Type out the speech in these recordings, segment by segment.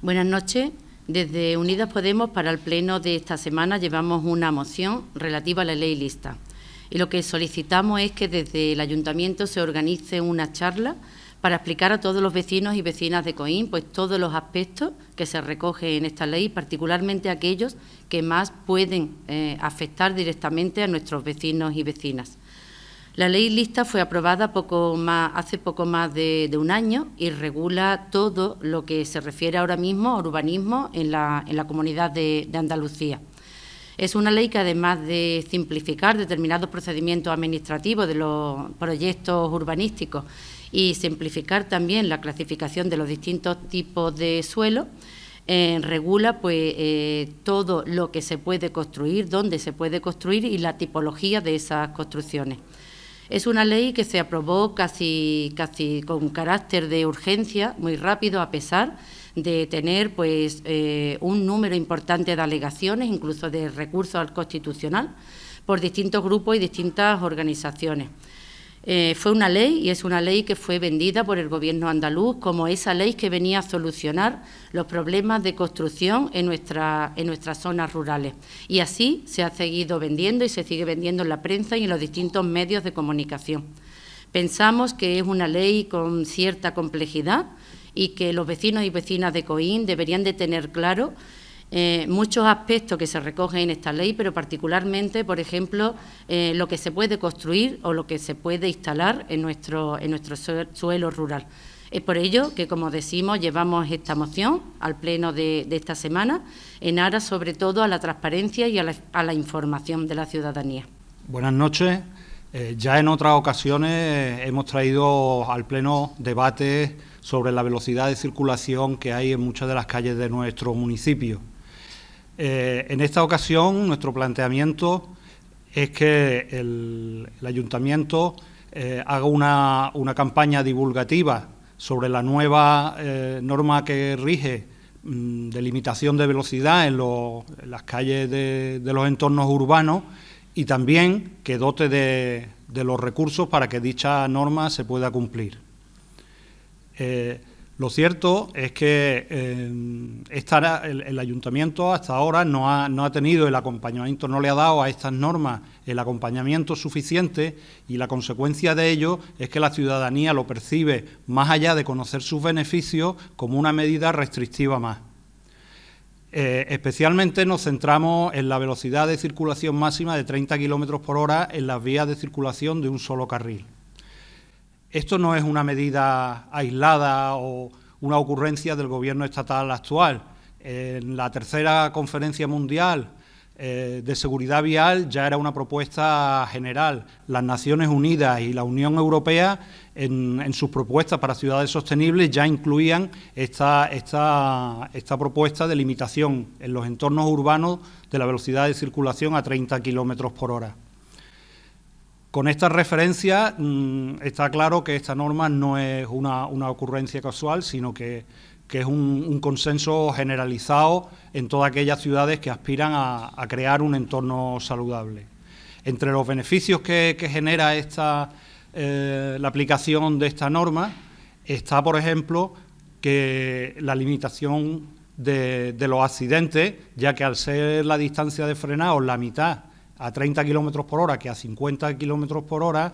Buenas noches. Desde Unidas Podemos, para el Pleno de esta semana, llevamos una moción relativa a la ley lista. Y lo que solicitamos es que desde el Ayuntamiento se organice una charla para explicar a todos los vecinos y vecinas de Coín pues, todos los aspectos que se recogen en esta ley, particularmente aquellos que más pueden eh, afectar directamente a nuestros vecinos y vecinas. La ley lista fue aprobada hace poco más de, un año y regula todo lo que se refiere ahora mismo a urbanismo en la, comunidad de, Andalucía. Es una ley que además de simplificar determinados procedimientos administrativos de los proyectos urbanísticos y simplificar también la clasificación de los distintos tipos de suelo, eh, regula pues eh, todo lo que se puede construir, dónde se puede construir y la tipología de esas construcciones. Es una ley que se aprobó casi, con carácter de urgencia, muy rápido, a pesar de tener pues, eh, un número importante de alegaciones, incluso de recursos al constitucional, por distintos grupos y distintas organizaciones. Eh, fue una ley y es una ley que fue vendida por el Gobierno andaluz como esa ley que venía a solucionar los problemas de construcción en, nuestra, en nuestras zonas rurales. Y así se ha seguido vendiendo y se sigue vendiendo en la prensa y en los distintos medios de comunicación. Pensamos que es una ley con cierta complejidad y que los vecinos y vecinas de Coín deberían de tener claro eh, muchos aspectos que se recogen en esta ley, pero particularmente, por ejemplo, eh, lo que se puede construir o lo que se puede instalar en nuestro, suelo rural. Es por ello que, como decimos, llevamos esta moción al Pleno de, esta semana en aras sobre todo a la transparencia y a la, información de la ciudadanía. Buenas noches. Eh, ya en otras ocasiones hemos traído al Pleno debates sobre la velocidad de circulación que hay en muchas de las calles de nuestro municipio. Eh, en esta ocasión, nuestro planteamiento es que el, ayuntamiento eh, haga una, campaña divulgativa sobre la nueva eh, norma que rige mm, de limitación de velocidad en, las calles de, los entornos urbanos y también que dote de, los recursos para que dicha norma se pueda cumplir. Lo cierto es que eh, el, ayuntamiento hasta ahora no ha, tenido el acompañamiento, no le ha dado a estas normas el acompañamiento suficiente y la consecuencia de ello es que la ciudadanía lo percibe, más allá de conocer sus beneficios, como una medida restrictiva más. Eh, especialmente nos centramos en la velocidad de circulación máxima de 30 kilómetros por hora en las vías de circulación de un solo carril. Esto no es una medida aislada o una ocurrencia del gobierno estatal actual. En la tercera conferencia mundial eh, de seguridad vial ya era una propuesta general. Las Naciones Unidas y la Unión Europea en, sus propuestas para ciudades sostenibles ya incluían esta, esta, propuesta de limitación en los entornos urbanos de la velocidad de circulación a 30 kilómetros por hora. Con esta referencia mm, está claro que esta norma no es una, ocurrencia casual, sino que, es un, consenso generalizado en todas aquellas ciudades que aspiran a, crear un entorno saludable. Entre los beneficios que, genera eh, la aplicación de esta norma está, por ejemplo, que la limitación de, de, los accidentes, ya que al ser la distancia de frenado la mitad a 30 kilómetros por hora que a 50 kilómetros por hora,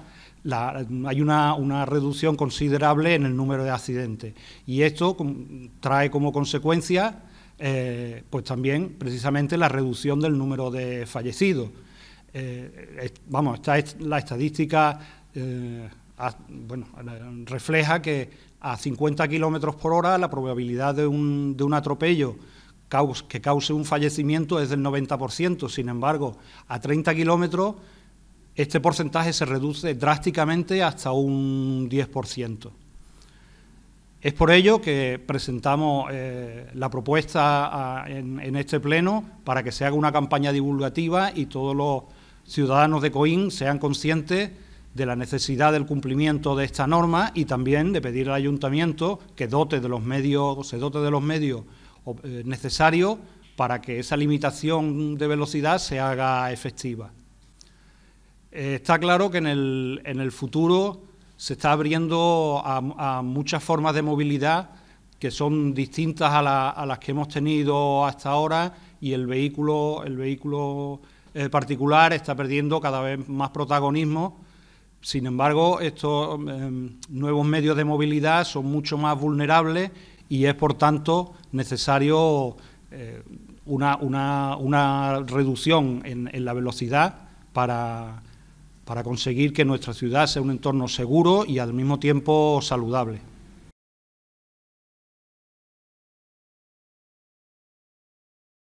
hay una, reducción considerable en el número de accidentes. Y esto trae como consecuencia, eh, pues también precisamente la reducción del número de fallecidos. Eh, vamos, la estadística eh, refleja que a 50 kilómetros por hora la probabilidad de un, de un atropello que cause un fallecimiento es del 90%. Sin embargo, a 30 kilómetros este porcentaje se reduce drásticamente hasta un 10%. Es por ello que presentamos eh, la propuesta en, en, este pleno para que se haga una campaña divulgativa y todos los ciudadanos de Coín sean conscientes de la necesidad del cumplimiento de esta norma y también de pedir al ayuntamiento que dote de los medios, se dote de los medios eh, necesario para que esa limitación de velocidad se haga efectiva. Eh, está claro que en el, en futuro se está abriendo a, muchas formas de movilidad que son distintas a, las que hemos tenido hasta ahora y el vehículo, el vehículo eh, particular está perdiendo cada vez más protagonismo. Sin embargo, estos em, nuevos medios de movilidad son mucho más vulnerables y es, por tanto, necesario eh, una, una, una, reducción en, en la velocidad para, para conseguir que nuestra ciudad sea un entorno seguro y al mismo tiempo saludable.